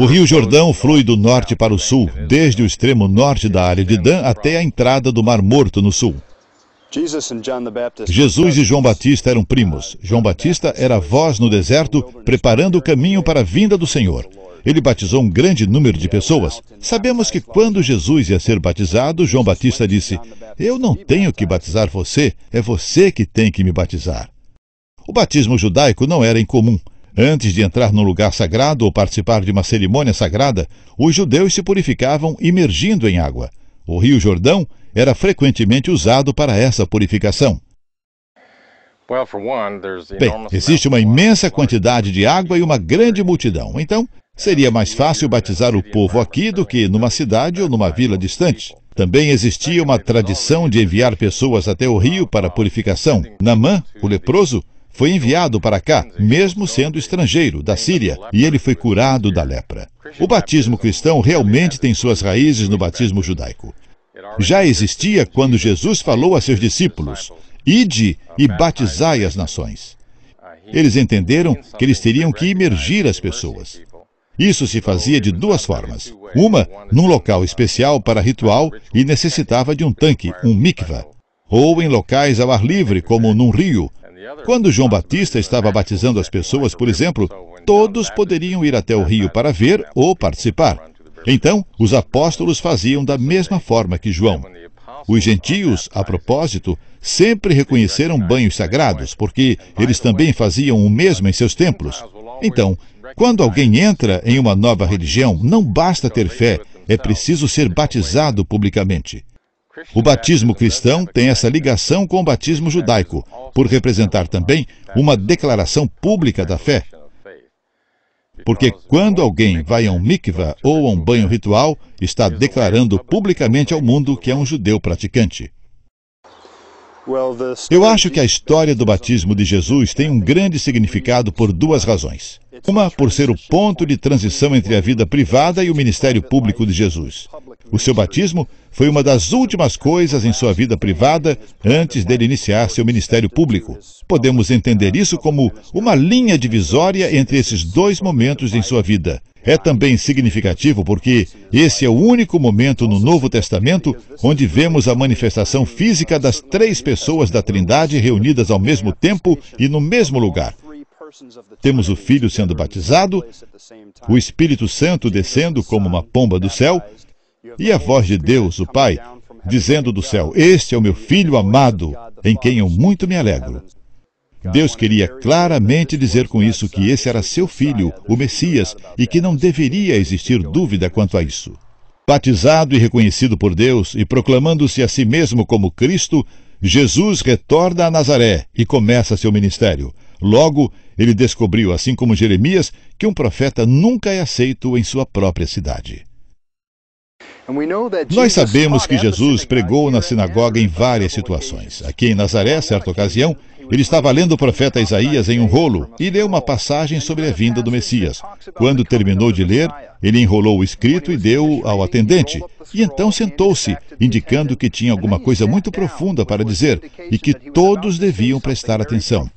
O Rio Jordão flui do norte para o sul, desde o extremo norte da área de Dan até a entrada do Mar Morto no sul. Jesus e João Batista eram primos. João Batista era voz no deserto, preparando o caminho para a vinda do Senhor. Ele batizou um grande número de pessoas. Sabemos que quando Jesus ia ser batizado, João Batista disse: Eu não tenho que batizar você, é você que tem que me batizar. O batismo judaico não era incomum. Antes de entrar num lugar sagrado ou participar de uma cerimônia sagrada, os judeus se purificavam imergindo em água. O Rio Jordão era frequentemente usado para essa purificação. Bem, existe uma imensa quantidade de água e uma grande multidão. Então, seria mais fácil batizar o povo aqui do que numa cidade ou numa vila distante. Também existia uma tradição de enviar pessoas até o rio para purificação. Namã, o leproso, foi enviado para cá, mesmo sendo estrangeiro, da Síria, e ele foi curado da lepra. O batismo cristão realmente tem suas raízes no batismo judaico. Já existia quando Jesus falou a seus discípulos: Ide e batizai as nações. Eles entenderam que eles teriam que imergir as pessoas. Isso se fazia de duas formas. Uma, num local especial para ritual e necessitava de um tanque, um mikvah. Ou em locais ao ar livre, como num rio, quando João Batista estava batizando as pessoas, por exemplo, todos poderiam ir até o rio para ver ou participar. Então, os apóstolos faziam da mesma forma que João. Os gentios, a propósito, sempre reconheceram banhos sagrados, porque eles também faziam o mesmo em seus templos. Então, quando alguém entra em uma nova religião, não basta ter fé, é preciso ser batizado publicamente. O batismo cristão tem essa ligação com o batismo judaico, por representar também uma declaração pública da fé. Porque quando alguém vai a um mikvah ou a um banho ritual, está declarando publicamente ao mundo que é um judeu praticante. Eu acho que a história do batismo de Jesus tem um grande significado por duas razões. Uma, por ser o ponto de transição entre a vida privada e o ministério público de Jesus. O seu batismo foi uma das últimas coisas em sua vida privada antes dele iniciar seu ministério público. Podemos entender isso como uma linha divisória entre esses dois momentos em sua vida. É também significativo porque esse é o único momento no Novo Testamento onde vemos a manifestação física das três pessoas da Trindade reunidas ao mesmo tempo e no mesmo lugar. Temos o Filho sendo batizado, o Espírito Santo descendo como uma pomba do céu e a voz de Deus, o Pai, dizendo do céu: Este é o meu filho amado, em quem eu muito me alegro. Deus queria claramente dizer com isso que esse era seu filho, o Messias, e que não deveria existir dúvida quanto a isso. Batizado e reconhecido por Deus e proclamando-se a si mesmo como Cristo, Jesus retorna a Nazaré e começa seu ministério. Logo, ele descobriu, assim como Jeremias, que um profeta nunca é aceito em sua própria cidade. Nós sabemos que Jesus pregou na sinagoga em várias situações. Aqui em Nazaré, certa ocasião, ele estava lendo o profeta Isaías em um rolo e leu uma passagem sobre a vinda do Messias. Quando terminou de ler, ele enrolou o escrito e deu ao atendente. E então sentou-se, indicando que tinha alguma coisa muito profunda para dizer e que todos deviam prestar atenção.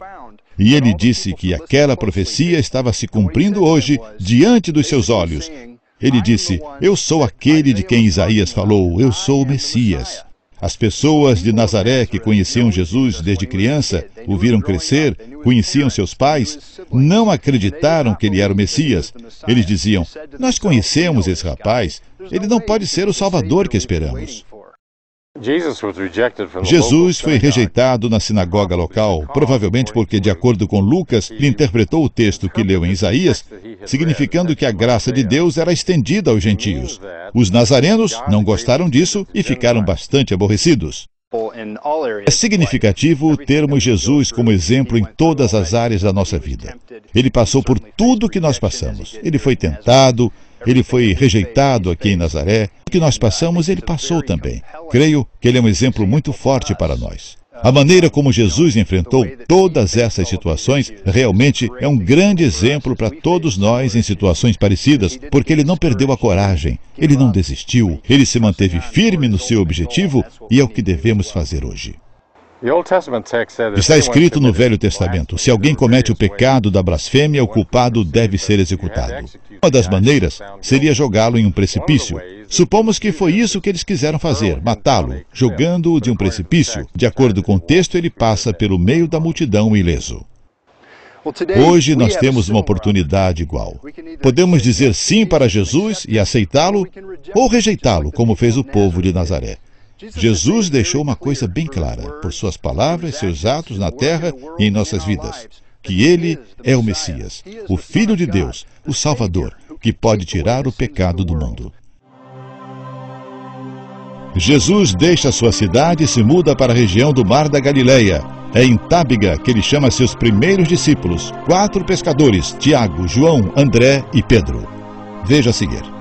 E ele disse que aquela profecia estava se cumprindo hoje diante dos seus olhos, ele disse: Eu sou aquele de quem Isaías falou, eu sou o Messias. As pessoas de Nazaré que conheciam Jesus desde criança, o viram crescer, conheciam seus pais, não acreditaram que ele era o Messias. Eles diziam: Nós conhecemos esse rapaz, ele não pode ser o Salvador que esperamos. Jesus foi rejeitado na sinagoga local, provavelmente porque, de acordo com Lucas, ele interpretou o texto que leu em Isaías, significando que a graça de Deus era estendida aos gentios. Os nazarenos não gostaram disso e ficaram bastante aborrecidos. É significativo termos Jesus como exemplo em todas as áreas da nossa vida. Ele passou por tudo que nós passamos. Ele foi tentado, ele foi rejeitado aqui em Nazaré. O que nós passamos, ele passou também. Creio que ele é um exemplo muito forte para nós. A maneira como Jesus enfrentou todas essas situações realmente é um grande exemplo para todos nós em situações parecidas, porque ele não perdeu a coragem, ele não desistiu, ele se manteve firme no seu objetivo e é o que devemos fazer hoje. Está escrito no Velho Testamento: se alguém comete o pecado da blasfêmia, o culpado deve ser executado. Uma das maneiras seria jogá-lo em um precipício. Supomos que foi isso que eles quiseram fazer: matá-lo, jogando-o de um precipício. De acordo com o texto, ele passa pelo meio da multidão ileso. Hoje nós temos uma oportunidade igual. Podemos dizer sim para Jesus e aceitá-lo, ou rejeitá-lo, como fez o povo de Nazaré. Jesus deixou uma coisa bem clara por suas palavras, seus atos na terra e em nossas vidas: que ele é o Messias, o Filho de Deus, o Salvador, que pode tirar o pecado do mundo. Jesus deixa sua cidade e se muda para a região do Mar da Galileia. É em Tábiga que ele chama seus primeiros discípulos, quatro pescadores, Tiago, João, André e Pedro. Veja a seguir.